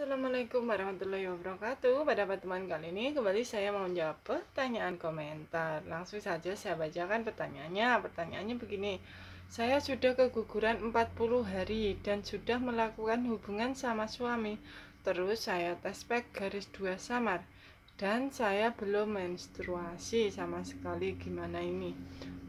Assalamualaikum warahmatullahi wabarakatuh Pada pertemuan kali ini kembali saya mau menjawab pertanyaan komentar Langsung saja saya bacakan pertanyaannya Pertanyaannya begini Saya sudah keguguran 40 hari dan sudah melakukan hubungan sama suami Terus saya tes pack garis 2 samar dan saya belum menstruasi sama sekali gimana ini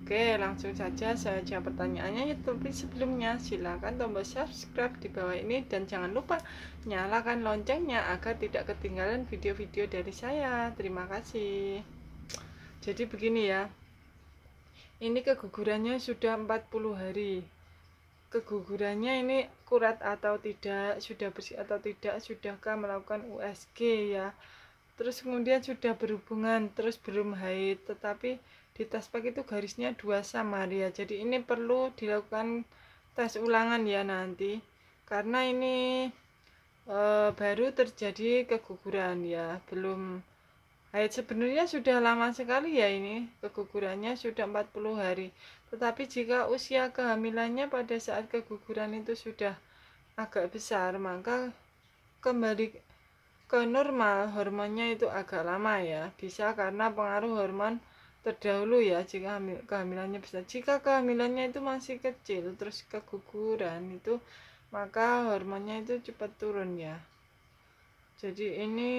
Oke langsung saja saya jawab pertanyaannya ya tapi sebelumnya silahkan tombol subscribe di bawah ini dan jangan lupa nyalakan loncengnya agar tidak ketinggalan video-video dari saya terima kasih jadi begini ya ini kegugurannya sudah 40 hari kegugurannya ini kurat atau tidak sudah bersih atau tidak sudahkah melakukan USG ya terus kemudian sudah berhubungan terus belum haid tetapi di tes pack itu garisnya dua sama ya jadi ini perlu dilakukan tes ulangan ya nanti karena ini e, baru terjadi keguguran ya belum haid sebenarnya sudah lama sekali ya ini kegugurannya sudah 40 hari tetapi jika usia kehamilannya pada saat keguguran itu sudah agak besar maka kembali ke normal hormonnya itu agak lama ya bisa karena pengaruh hormon terdahulu ya jika kehamilannya besar jika kehamilannya itu masih kecil terus keguguran itu maka hormonnya itu cepat turun ya jadi ini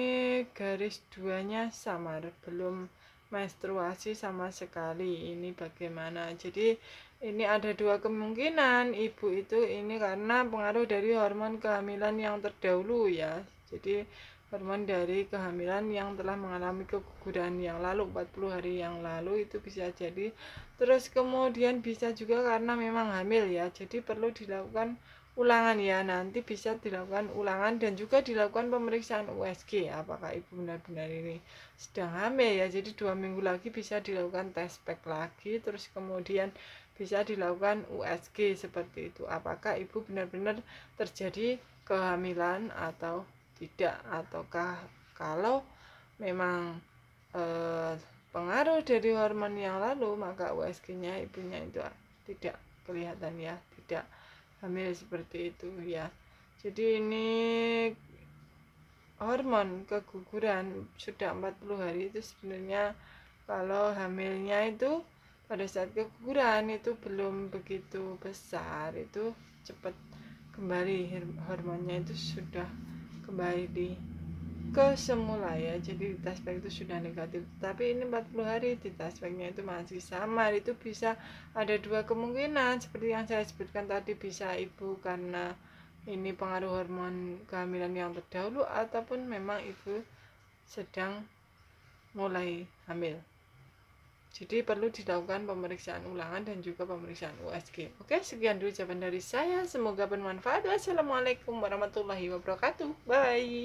garis duanya samar belum menstruasi sama sekali ini bagaimana jadi ini ada dua kemungkinan ibu itu ini karena pengaruh dari hormon kehamilan yang terdahulu ya jadi hormon dari kehamilan yang telah mengalami keguguran yang lalu 40 hari yang lalu itu bisa jadi terus kemudian bisa juga karena memang hamil ya. Jadi perlu dilakukan ulangan ya. Nanti bisa dilakukan ulangan dan juga dilakukan pemeriksaan USG apakah ibu benar-benar ini sedang hamil ya. Jadi dua minggu lagi bisa dilakukan tes pack lagi terus kemudian bisa dilakukan USG seperti itu. Apakah ibu benar-benar terjadi kehamilan atau tidak ataukah kalau memang e, pengaruh dari hormon yang lalu maka USG-nya ibunya itu tidak kelihatan ya tidak hamil seperti itu ya jadi ini hormon keguguran sudah 40 hari itu sebenarnya kalau hamilnya itu pada saat keguguran itu belum begitu besar itu cepat kembali hormonnya itu sudah kembali di ke semula ya jadi di taspek itu sudah negatif tapi ini 40 hari di taspeknya itu masih sama itu bisa ada dua kemungkinan seperti yang saya sebutkan tadi bisa ibu karena ini pengaruh hormon kehamilan yang terdahulu ataupun memang ibu sedang mulai hamil jadi perlu dilakukan pemeriksaan ulangan dan juga pemeriksaan USG. Oke, sekian dulu jawaban dari saya. Semoga bermanfaat. Wassalamualaikum warahmatullahi wabarakatuh. Bye.